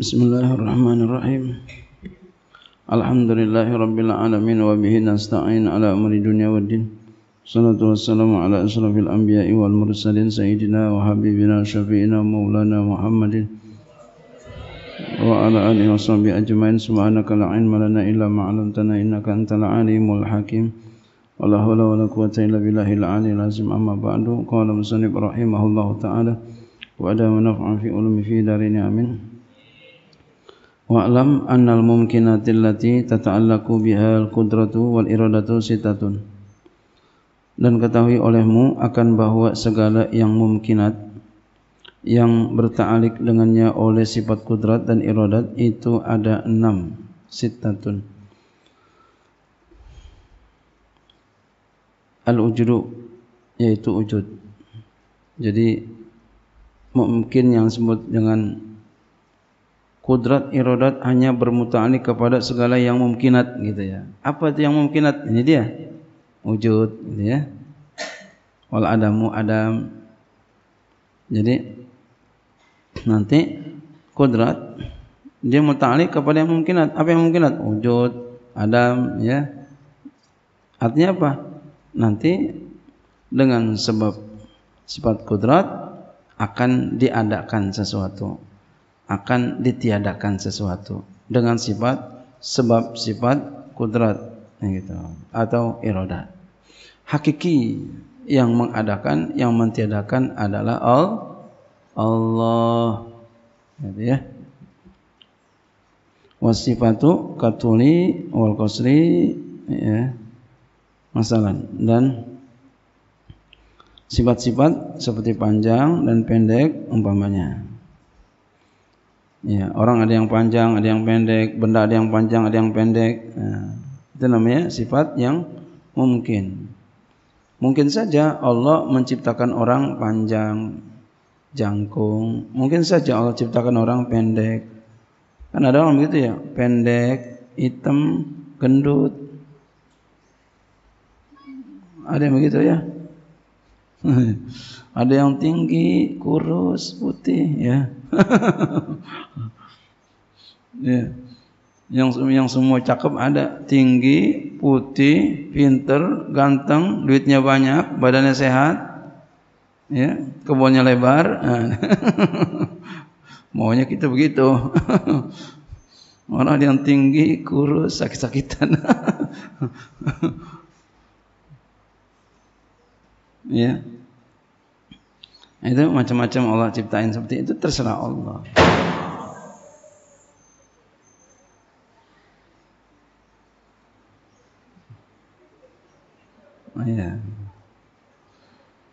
بسم الله الرحمن الرحيم الحمد لله رب العالمين وبه نستعين على أمر الدنيا والدين الصلاة والسلام على أشرف الأنبياء والمرسلين سيدنا وحبيبنا شفينا مولانا محمد وعلى آله وصحبه أجمعين سبحانك لا علم لنا إلا ما علمتنا إنك أنت العليم الحكيم ولا حول ولا قوة إلا بالله العلي العظيم أما بعد قال مسلم رحمه الله تعالى وأدام نفعا في علم في دارين آمين Wa'lam annal mumkinatil lati tata'allaku bihal kudratu wal-iradatu sitatun. Dan ketahui olehmu akan bahawa segala yang mumkinat yang berta'alik dengannya oleh sifat kudrat dan iradat itu ada enam sitatun. Al-ujudu yaitu wujud. Jadi mungkin yang disebut dengan kudrat irodat hanya bermuta'alliq kepada segala yang mungkinat gitu ya. Apa itu yang mungkinat? Ini dia. Wujud gitu ya. Wal adamu adam. Jadi nanti kudrat dia muta'alliq kepada yang mungkinat. Apa yang mungkinat? Wujud, adam ya. Artinya apa? Nanti dengan sebab sifat kudrat akan diadakan sesuatu akan ditiadakan sesuatu dengan sifat sebab sifat kudrat gitu atau iroda. Hakiki yang mengadakan yang mentiadakan adalah al Allah gitu ya. Wasifatu katuli wal kosri ya. Masalan dan sifat-sifat seperti panjang dan pendek umpamanya. Ya, orang ada yang panjang, ada yang pendek, benda ada yang panjang, ada yang pendek. Ya, itu namanya sifat yang mungkin. Mungkin saja Allah menciptakan orang panjang, jangkung. Mungkin saja Allah ciptakan orang pendek. Kan ada orang begitu ya, pendek, hitam, gendut. Ada yang begitu ya? ada yang tinggi, kurus, putih ya. ya. Yang yang semua cakep ada, tinggi, putih, pinter, ganteng, duitnya banyak, badannya sehat, ya, kebunnya lebar. Nah. Maunya kita begitu. Orang yang tinggi, kurus, sakit-sakitan. ya. Itu macam-macam Allah ciptain seperti itu terserah Allah. Oh, ya.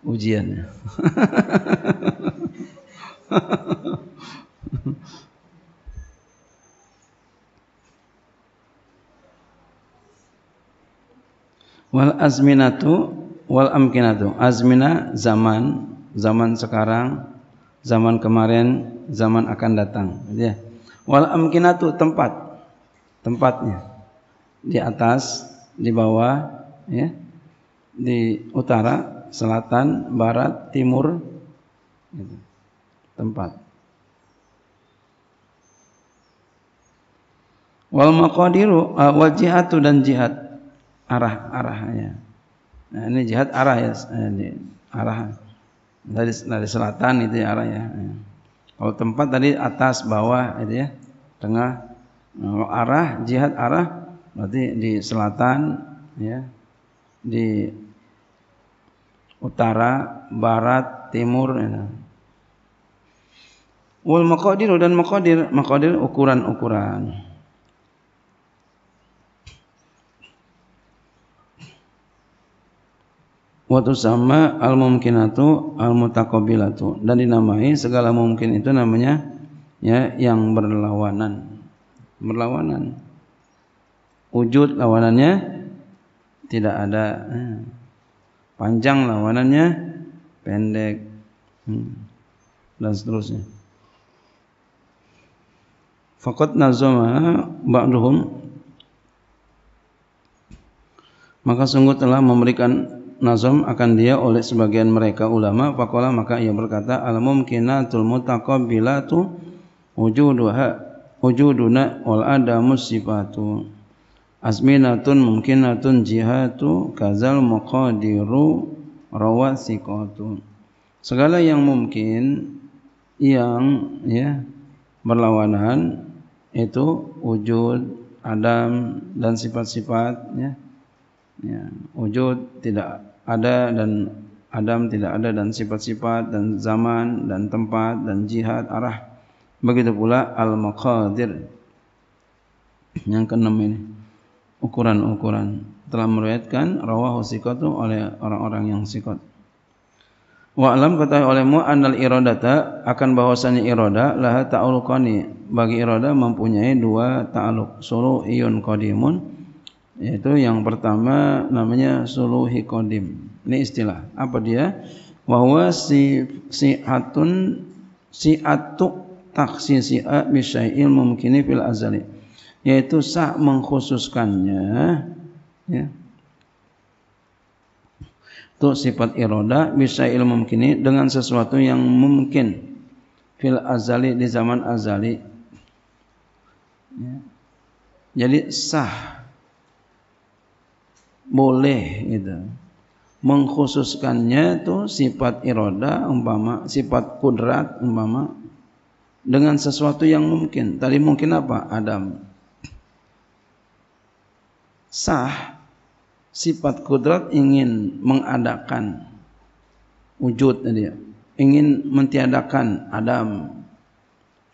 Ujiannya. wal azminatu wal amkinatu. Azmina zaman, zaman sekarang, zaman kemarin, zaman akan datang. Gitu ya. Wal amkinatu tempat, tempatnya di atas, di bawah, ya, di utara, selatan, barat, timur, gitu. tempat. Wal maqadiru uh, wal jihatu dan jihad arah arahnya. Nah, ini jihad arah ya, eh, ini arah dari dari selatan itu ya arah Ya. Kalau tempat tadi atas, bawah itu ya, tengah. arah jihad arah berarti di selatan ya, di utara, barat, timur ya. Wal maqadir dan maqadir, maqadir ukuran-ukuran. wa sama al mumkinatu al mutaqabilatu dan dinamai segala mungkin itu namanya ya yang berlawanan berlawanan wujud lawanannya tidak ada panjang lawanannya pendek hmm. dan seterusnya Fakat nazama ba'duhum maka sungguh telah memberikan nazam akan dia oleh sebagian mereka ulama faqala maka ia berkata al mumkinatul mutaqabbilatu wujuduha wujuduna wal adamu sifatu azminatun mumkinatun jihatu kazal maqadiru rawasikatu segala yang mungkin yang ya berlawanan itu wujud adam dan sifat-sifatnya ya, wujud tidak ada dan Adam tidak ada dan sifat-sifat dan zaman dan tempat dan jihad arah begitu pula al-maqadir yang keenam ini ukuran-ukuran telah meriwayatkan rawahu sikatu oleh orang-orang yang sikot Wa alam ketahui olehmu anal iradata akan bahwasanya irada laha ta'aluqani bagi irada mempunyai dua ta'aluk sulu iyun qadimun yaitu yang pertama namanya suluhi kodim. Ini istilah. Apa dia? Wahwa si si'atun si'atu taksisi'a bisyai'il mumkini fil azali. Yaitu sah mengkhususkannya ya, itu sifat iroda bisa ilmu mungkini dengan sesuatu yang mungkin fil azali di zaman azali ya. jadi sah boleh itu mengkhususkannya itu sifat iroda umpama sifat kudrat umpama dengan sesuatu yang mungkin tadi mungkin apa Adam sah sifat kudrat ingin mengadakan wujud tadi ya. ingin mentiadakan Adam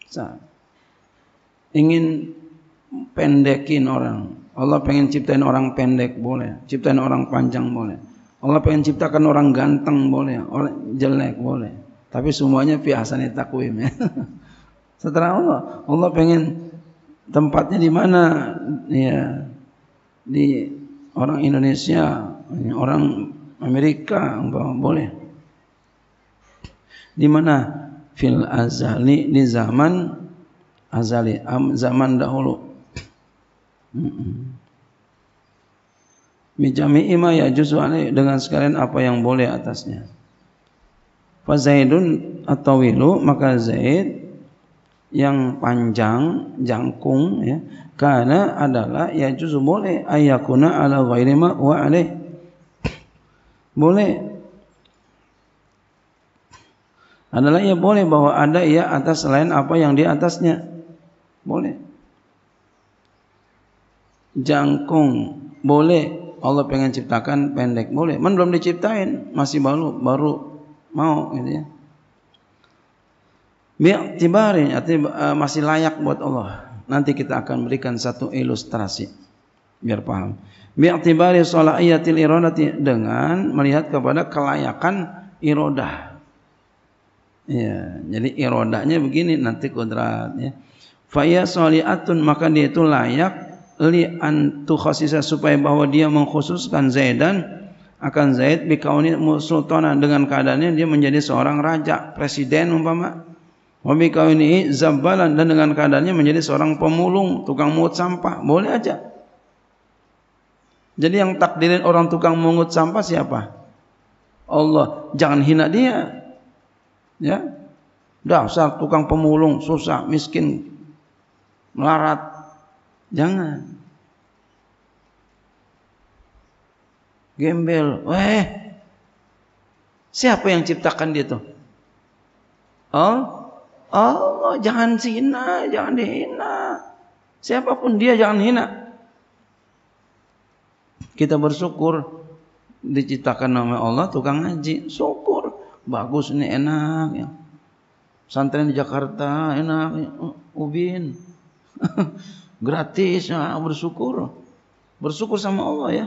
sah ingin pendekin orang Allah pengen ciptain orang pendek boleh, ciptain orang panjang boleh. Allah pengen ciptakan orang ganteng boleh, orang jelek boleh. Tapi semuanya piasannya takwim ya. Setelah Allah, Allah pengen tempatnya di mana? Ya di orang Indonesia, orang Amerika boleh. Di mana? Fil azali di zaman azali, zaman dahulu Bijami Bijami'i ya yajuzu alaih dengan sekalian apa yang boleh atasnya. Fa Zaidun atau wilu maka Zaid yang panjang jangkung ya karena adalah ya juzu boleh ayakuna ala ghairi ma wa alaih boleh adalah ya boleh bahwa ada ya atas selain apa yang di atasnya boleh jangkung boleh Allah pengen ciptakan pendek boleh man belum diciptain masih baru baru mau gitu ya Mi'tibarin artinya e, masih layak buat Allah nanti kita akan berikan satu ilustrasi biar paham Mi'tibari salahiyatil iradati dengan melihat kepada kelayakan irodah ya jadi irodahnya begini nanti kodratnya Faya soliatun maka dia itu layak li antu tukhasisa supaya bahwa dia mengkhususkan Zaidan akan Zaid bikauni sultana dengan keadaannya dia menjadi seorang raja, presiden umpama. Wa bikauni zabbalan dan dengan keadaannya menjadi seorang pemulung, tukang mungut sampah, boleh aja. Jadi yang takdirin orang tukang mungut sampah siapa? Allah. Jangan hina dia. Ya. Dasar tukang pemulung, susah, miskin, melarat, Jangan. Gembel, weh. Siapa yang ciptakan dia tuh? Oh, Allah, jangan hina, jangan dihina. Siapapun dia jangan hina. Kita bersyukur diciptakan nama Allah tukang ngaji. Syukur, bagus ini enak ya. Santren di Jakarta enak, ya. Ubin. gratis nah, bersyukur bersyukur sama Allah ya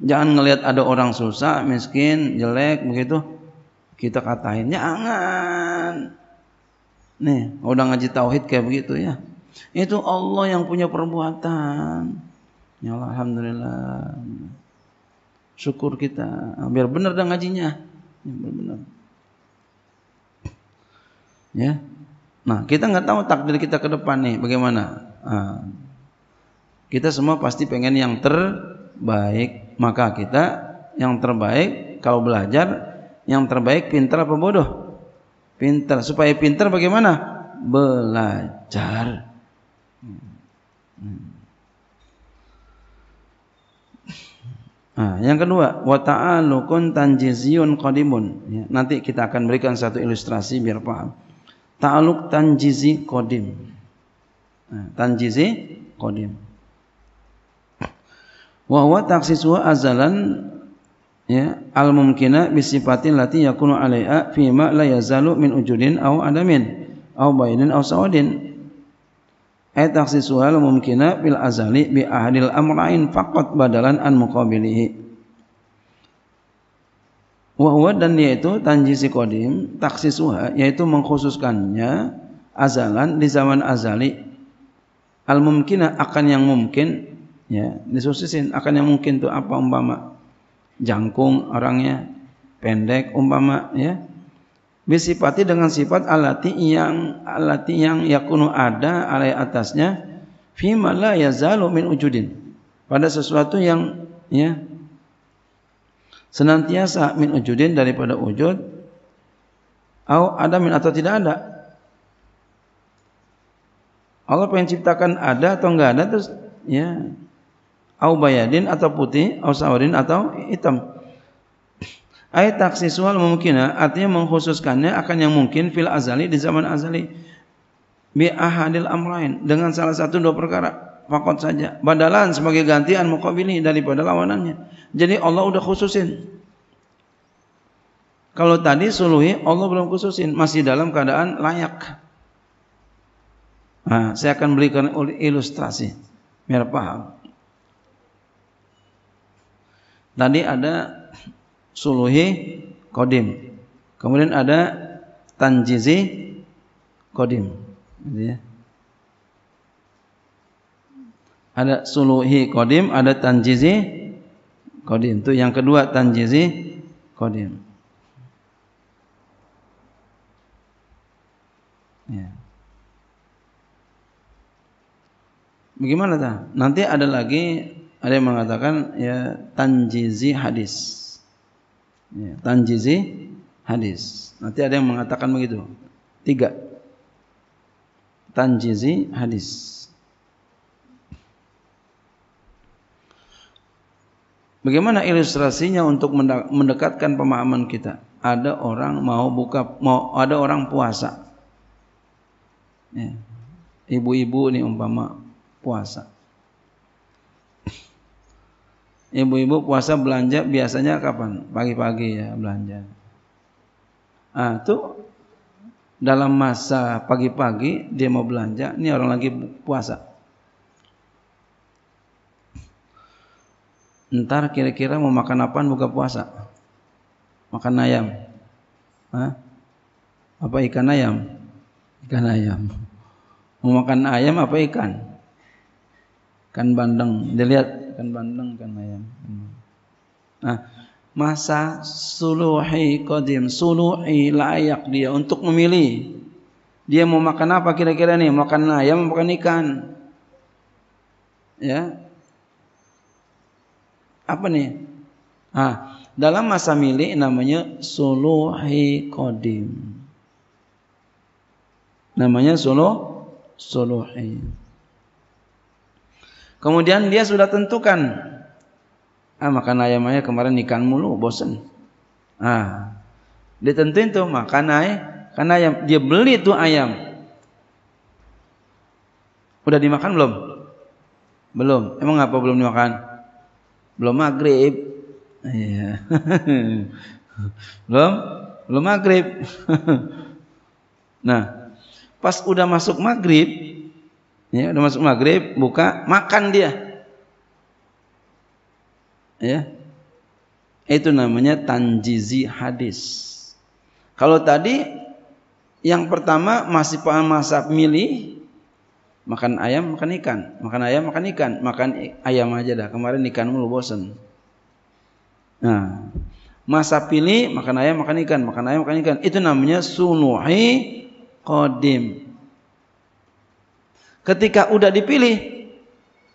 jangan ngelihat ada orang susah miskin jelek begitu kita katain jangan nih udah ngaji tauhid kayak begitu ya itu Allah yang punya perbuatan ya Allah, alhamdulillah syukur kita biar benar dah ngajinya benar ya Nah, kita nggak tahu takdir kita ke depan nih bagaimana. Nah, kita semua pasti pengen yang terbaik, maka kita yang terbaik kalau belajar yang terbaik pintar apa bodoh? Pintar. Supaya pintar bagaimana? Belajar. Nah, yang kedua, wa ta'alukun tanjiziyun qadimun. Ya, nanti kita akan berikan satu ilustrasi biar paham. Ta'aluk tanjizi kodim. tanjizi kodim. Wahwa taksiswa azalan ya al mumkina bisifatin lati yakunu alaiha fi ma la yazalu min ujudin aw adamin aw bainin aw sawadin ay taksiswa al mumkina bil azali bi ahdil amrain faqat badalan an muqabilihi Wahwa dan yaitu tanjisi kodim wah yaitu mengkhususkannya azalan di zaman azali al mungkin akan yang mungkin ya disusisin akan yang mungkin itu apa umpama jangkung orangnya pendek umpama ya bersifati dengan sifat alati yang alati yang yakunu ada alai atasnya fi yazalu ujudin pada sesuatu yang ya senantiasa min ujudin daripada ujud au adamin atau tidak ada Allah pengen ciptakan ada atau enggak ada terus ya au bayadin atau putih au sawarin atau hitam ayat taksisual mungkin artinya mengkhususkannya akan yang mungkin fil azali di zaman azali bi ahadil amrain dengan salah satu dua perkara fakot saja. Badalan sebagai gantian mukabili daripada lawanannya. Jadi Allah udah khususin. Kalau tadi suluhi Allah belum khususin, masih dalam keadaan layak. Nah, saya akan berikan ilustrasi biar paham. Tadi ada suluhi kodim, kemudian ada tanjizi kodim. Gitu ya. Ada suluhi kodim, ada tanjizi kodim. Itu yang kedua tanjizi kodim. Ya. Bagaimana ta? Nanti ada lagi ada yang mengatakan ya tanjizi hadis. Ya, tanjizi hadis. Nanti ada yang mengatakan begitu. Tiga. Tanjizi hadis. Bagaimana ilustrasinya untuk mendekatkan pemahaman kita? Ada orang mau buka, mau ada orang puasa. Ya. Ibu-ibu ya. nih umpama puasa. Ibu-ibu puasa belanja biasanya kapan? Pagi-pagi ya belanja. Ah, tuh dalam masa pagi-pagi dia mau belanja, ini orang lagi puasa. ntar kira-kira mau makan apaan buka puasa makan ayam Hah? apa ikan ayam ikan ayam mau makan ayam apa ikan ikan bandeng dilihat ikan bandeng ikan ayam nah masa suluhi kodim suluhi layak dia untuk memilih dia mau makan apa kira-kira nih makan ayam makan ikan ya apa nih? Ah, dalam masa milik namanya suluhi kodim. Namanya suluh suluhi. Kemudian dia sudah tentukan ah makan ayam ayam kemarin ikan mulu bosen. Ah, ditentuin tuh makan ayam, Karena ayam dia beli tuh ayam. Udah dimakan belum? Belum. Emang apa belum dimakan? belum maghrib iya belum belum maghrib nah pas udah masuk maghrib ya udah masuk maghrib buka makan dia ya itu namanya tanjizi hadis kalau tadi yang pertama masih paham masa milih makan ayam makan ikan makan ayam makan ikan makan ayam aja dah kemarin ikan mulu bosen nah masa pilih makan ayam makan ikan makan ayam makan ikan itu namanya sunuhi kodim ketika udah dipilih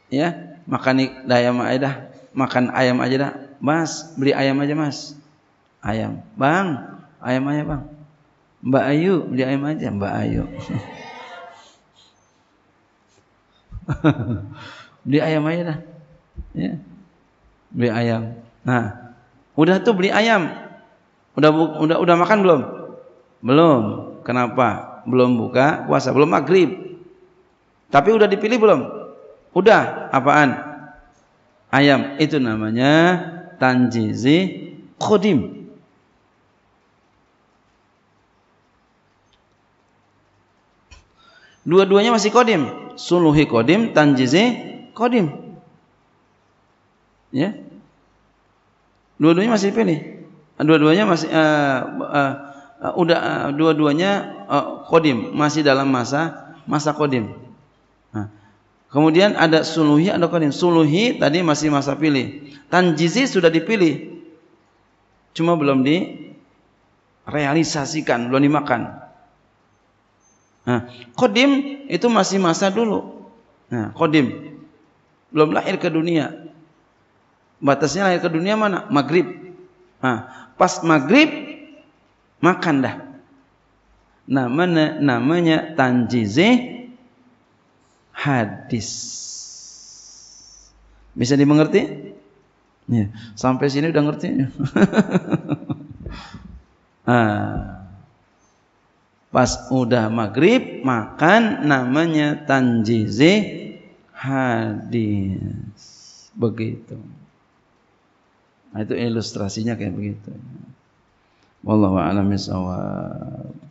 ya makan ayam aja dah makan ayam aja dah mas beli ayam aja mas ayam bang ayam aja bang Mbak Ayu beli ayam aja Mbak Ayu beli ayam aja dah. Ya. Beli ayam. Nah, udah tuh beli ayam. Udah udah udah makan belum? Belum. Kenapa? Belum buka puasa, belum maghrib. Tapi udah dipilih belum? Udah. Apaan? Ayam. Itu namanya tanjizi kodim. Dua-duanya masih kodim suluhi kodim tanjizi kodim ya dua-duanya masih pilih, dua-duanya masih uh, uh, uh, udah uh, dua-duanya uh, kodim masih dalam masa masa kodim nah, kemudian ada suluhi ada kodim suluhi tadi masih masa pilih tanjizi sudah dipilih cuma belum direalisasikan belum dimakan Nah, kodim itu masih masa dulu. Nah, kodim belum lahir ke dunia. Batasnya lahir ke dunia mana? Maghrib. Nah, pas maghrib makan dah. Namanya namanya tanjizih hadis. Bisa dimengerti? Ya. Sampai sini udah ngerti? ah. Pas udah maghrib makan namanya tanjizi hadis. Begitu. Nah, itu ilustrasinya kayak begitu. Wallahu a'lam bishawab.